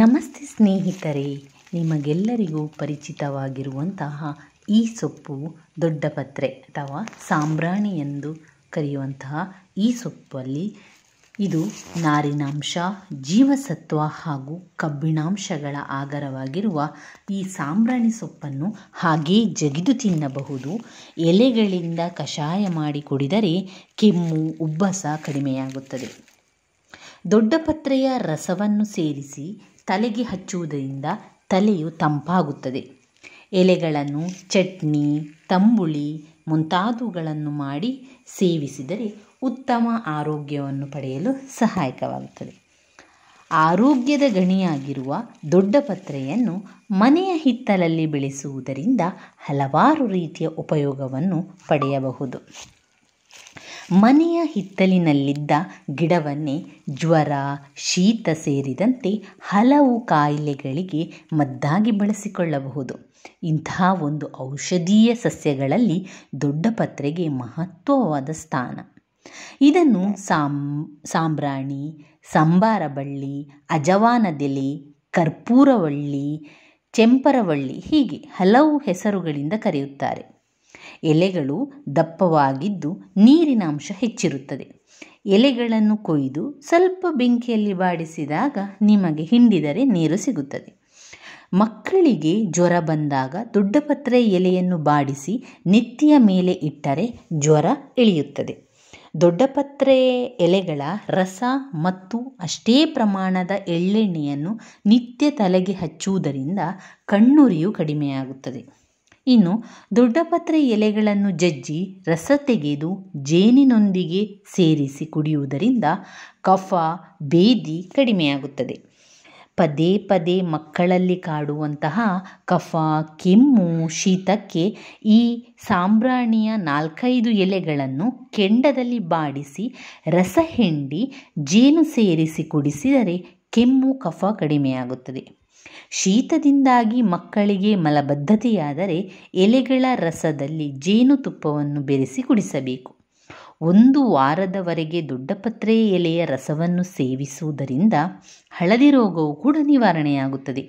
ನಮಸ್ತೆ ಸ್ನೇಹಿತರೆ ನಿಮಗೆಲ್ಲರಿಗೂ ಪರಿಚಿತವಾಗಿರುವಂತಹ ಈ ಸೊಪ್ಪು ದೊಡ್ಡಪತ್ರೆ ಅಥವಾ ಸಾಂಬ್ರಾಣಿ ಎಂದು ಕರೆಯುವಂತಹ ಈ ಸೊಪ್ಪಲ್ಲಿ ಇದು ನಾರಿನಾಂಶ ಜೀವಸತ್ವ ಹಾಗೂ ಕಬ್ಬಿಣಾಂಶಗಳ ಆಗರವಾಗಿರುವ ಈ ಸಾಂಬ್ರಾಣಿ ಸೊಪ್ಪನ್ನು ಹಾಗೇ ಜಗಿದು ತಿನ್ನಬಹುದು ಎಲೆಗಳಿಂದ ಕಷಾಯ ಮಾಡಿ ಕುಡಿದರೆ ಕೆಮ್ಮು ಉಬ್ಬಸ ಕಡಿಮೆಯಾಗುತ್ತದೆ ದೊಡ್ಡಪತ್ರೆಯ ರಸವನ್ನು ಸೇರಿಸಿ ತಲೆಗೆ ಹಚ್ಚುವುದರಿಂದ ತಲೆಯು ತಂಪಾಗುತ್ತದೆ ಎಲೆಗಳನ್ನು ಚಟ್ನಿ ತಂಬುಳಿ ಮುಂತಾದವುಗಳನ್ನು ಮಾಡಿ ಸೇವಿಸಿದರೆ ಉತ್ತಮ ಆರೋಗ್ಯವನ್ನು ಪಡೆಯಲು ಸಹಾಯಕವಾಗುತ್ತದೆ ಆರೋಗ್ಯದ ಗಣಿಯಾಗಿರುವ ದೊಡ್ಡ ಪತ್ರೆಯನ್ನು ಮನೆಯ ಹಿತ್ತಲಲ್ಲಿ ಬೆಳೆಸುವುದರಿಂದ ಹಲವಾರು ರೀತಿಯ ಉಪಯೋಗವನ್ನು ಪಡೆಯಬಹುದು ಮನೆಯ ಹಿತ್ತಲಿನಲ್ಲಿದ್ದ ಗಿಡವನ್ನೇ ಜ್ವರ ಶೀತ ಸೇರಿದಂತೆ ಹಲವು ಕಾಯಿಲೆಗಳಿಗೆ ಮದ್ದಾಗಿ ಬಳಸಿಕೊಳ್ಳಬಹುದು ಇಂತಹ ಒಂದು ಔಷಧೀಯ ಸಸ್ಯಗಳಲ್ಲಿ ದೊಡ್ಡ ಪತ್ರೆಗೆ ಮಹತ್ವವಾದ ಸ್ಥಾನ ಇದನ್ನು ಸಾಂ ಸಾಂಬ್ರಾಣಿ ಸಂಬಾರ ಬಳ್ಳಿ ಅಜವಾನದೆಲೆ ಕರ್ಪೂರವಳ್ಳಿ ಚೆಂಪರವಳ್ಳಿ ಹೀಗೆ ಹಲವು ಹೆಸರುಗಳಿಂದ ಕರೆಯುತ್ತಾರೆ ಎಲೆಗಳು ದಪ್ಪವಾಗಿದ್ದು ನೀರಿನ ಅಂಶ ಹೆಚ್ಚಿರುತ್ತದೆ ಎಲೆಗಳನ್ನು ಕೊಯ್ದು ಸ್ವಲ್ಪ ಬೆಂಕಿಯಲ್ಲಿ ಬಾಡಿಸಿದಾಗ ನಿಮಗೆ ಹಿಂಡಿದರೆ ನೀರು ಸಿಗುತ್ತದೆ ಮಕ್ಕಳಿಗೆ ಜ್ವರ ಬಂದಾಗ ದೊಡ್ಡಪತ್ರೆ ಎಲೆಯನ್ನು ಬಾಡಿಸಿ ನೆತ್ತಿಯ ಮೇಲೆ ಇಟ್ಟರೆ ಜ್ವರ ಇಳಿಯುತ್ತದೆ ದೊಡ್ಡಪತ್ರೆ ಎಲೆಗಳ ರಸ ಮತ್ತು ಅಷ್ಟೇ ಪ್ರಮಾಣದ ಎಳ್ಳೆಣ್ಣೆಯನ್ನು ನಿತ್ಯ ತಲೆಗೆ ಹಚ್ಚುವುದರಿಂದ ಕಣ್ಣುರಿಯು ಕಡಿಮೆಯಾಗುತ್ತದೆ ಇನ್ನು ದೊಡ್ಡಪತ್ರೆ ಎಲೆಗಳನ್ನು ಜಜ್ಜಿ ರಸ ತೆಗೆದು ಜೇನಿನೊಂದಿಗೆ ಸೇರಿಸಿ ಕುಡಿಯುವುದರಿಂದ ಕಫ ಬೇದಿ ಕಡಿಮೆಯಾಗುತ್ತದೆ ಪದೇ ಪದೇ ಮಕ್ಕಳಲ್ಲಿ ಕಾಡುವಂತಹ ಕಫ ಕೆಮ್ಮು ಶೀತಕ್ಕೆ ಈ ಸಾಂಬ್ರಾಣಿಯ ನಾಲ್ಕೈದು ಎಲೆಗಳನ್ನು ಕೆಂಡದಲ್ಲಿ ಬಾಡಿಸಿ ರಸ ಹಿಂಡಿ ಜೇನು ಸೇರಿಸಿ ಕುಡಿಸಿದರೆ ಕೆಮ್ಮು ಕಫ ಕಡಿಮೆಯಾಗುತ್ತದೆ ಶೀತದಿಂದಾಗಿ ಮಕ್ಕಳಿಗೆ ಮಲಬದ್ಧತೆಯಾದರೆ ಎಲೆಗಳ ರಸದಲ್ಲಿ ಜೇನುತುಪ್ಪವನ್ನು ಬೆರೆಸಿ ಕುಡಿಸಬೇಕು ಒಂದು ವಾರದವರೆಗೆ ದೊಡ್ಡಪತ್ರೆ ಎಲೆಯ ರಸವನ್ನು ಸೇವಿಸುವುದರಿಂದ ಹಳದಿ ರೋಗವು ಕೂಡ ನಿವಾರಣೆಯಾಗುತ್ತದೆ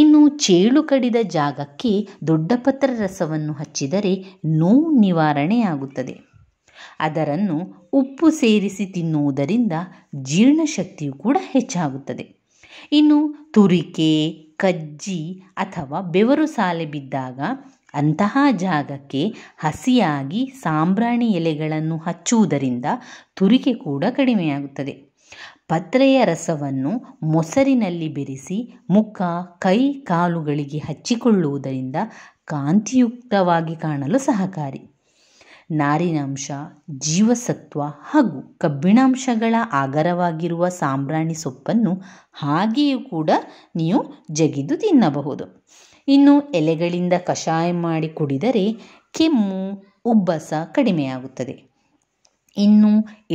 ಇನ್ನು ಚೇಳು ಕಡಿದ ಜಾಗಕ್ಕೆ ದೊಡ್ಡಪತ್ರ ರಸವನ್ನು ಹಚ್ಚಿದರೆ ನೋವು ನಿವಾರಣೆಯಾಗುತ್ತದೆ ಅದರನ್ನು ಉಪ್ಪು ಸೇರಿಸಿ ತಿನ್ನುವುದರಿಂದ ಜೀರ್ಣಶಕ್ತಿಯು ಕೂಡ ಹೆಚ್ಚಾಗುತ್ತದೆ ಇನ್ನು ತುರಿಕೆ ಕಜ್ಜಿ ಅಥವಾ ಬೆವರು ಸಾಲೆ ಬಿದ್ದಾಗ ಅಂತಹ ಜಾಗಕ್ಕೆ ಹಸಿಯಾಗಿ ಸಾಂಬ್ರಾಣಿ ಎಲೆಗಳನ್ನು ಹಚ್ಚುವುದರಿಂದ ತುರಿಕೆ ಕೂಡ ಕಡಿಮೆಯಾಗುತ್ತದೆ ಪತ್ರೆಯ ರಸವನ್ನು ಮೊಸರಿನಲ್ಲಿ ಬೆರೆಸಿ ಮುಖ ಕೈ ಕಾಲುಗಳಿಗೆ ಹಚ್ಚಿಕೊಳ್ಳುವುದರಿಂದ ಕಾಂತಿಯುಕ್ತವಾಗಿ ಕಾಣಲು ಸಹಕಾರಿ ನಾರಿನಾಂಶ ಜೀವಸತ್ವ ಹಾಗೂ ಕಬ್ಬಿಣಾಂಶಗಳ ಆಗರವಾಗಿರುವ ಸಾಂಬ್ರಾಣಿ ಸೊಪ್ಪನ್ನು ಹಾಗೆಯೂ ಕೂಡ ನೀವು ಜಗಿದು ತಿನ್ನಬಹುದು ಇನ್ನು ಎಲೆಗಳಿಂದ ಕಷಾಯ ಮಾಡಿ ಕುಡಿದರೆ ಕೆಮ್ಮು ಉಬ್ಬಸ ಕಡಿಮೆಯಾಗುತ್ತದೆ ಇನ್ನು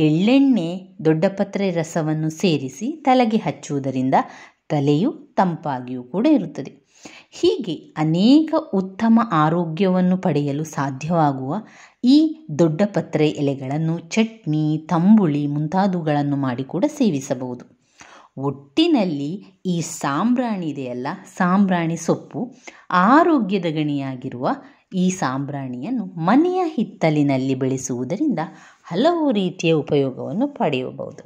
ಎಳ್ಳೆಣ್ಣೆ ದೊಡ್ಡಪತ್ರೆ ರಸವನ್ನು ಸೇರಿಸಿ ತಲೆಗೆ ಹಚ್ಚುವುದರಿಂದ ತಲೆಯು ತಂಪಾಗಿಯೂ ಕೂಡ ಇರುತ್ತದೆ ಹೀಗೆ ಅನೇಕ ಉತ್ತಮ ಆರೋಗ್ಯವನ್ನು ಪಡೆಯಲು ಸಾಧ್ಯವಾಗುವ ಈ ದೊಡ್ಡಪತ್ರೆ ಎಲೆಗಳನ್ನು ಚಟ್ನಿ ತಂಬುಳಿ ಮುಂತಾದವುಗಳನ್ನು ಮಾಡಿ ಕೂಡ ಸೇವಿಸಬಹುದು ಒಟ್ಟಿನಲ್ಲಿ ಈ ಸಾಂಬ್ರಾಣಿ ಇದೆಯಲ್ಲ ಸಾಂಬ್ರಾಣಿ ಸೊಪ್ಪು ಆರೋಗ್ಯದ ಗಣಿಯಾಗಿರುವ ಈ ಸಾಂಬ್ರಾಣಿಯನ್ನು ಮನೆಯ ಹಿತ್ತಲಿನಲ್ಲಿ ಬೆಳೆಸುವುದರಿಂದ ಹಲವು ರೀತಿಯ ಉಪಯೋಗವನ್ನು ಪಡೆಯಬಹುದು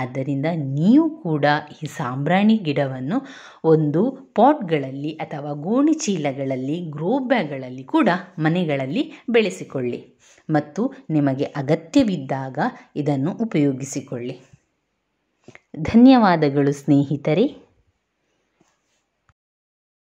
ಆದ್ದರಿಂದ ನೀವು ಕೂಡ ಈ ಸಾಂಬ್ರಾಣಿ ಗಿಡವನ್ನು ಒಂದು ಪಾಟ್ಗಳಲ್ಲಿ ಅಥವಾ ಗೋಣಿ ಚೀಲಗಳಲ್ಲಿ ಗ್ರೋ ಬ್ಯಾಗ್ಗಳಲ್ಲಿ ಕೂಡ ಮನೆಗಳಲ್ಲಿ ಬೆಳೆಸಿಕೊಳ್ಳಿ ಮತ್ತು ನಿಮಗೆ ಅಗತ್ಯವಿದ್ದಾಗ ಇದನ್ನು ಉಪಯೋಗಿಸಿಕೊಳ್ಳಿ ಧನ್ಯವಾದಗಳು ಸ್ನೇಹಿತರೆ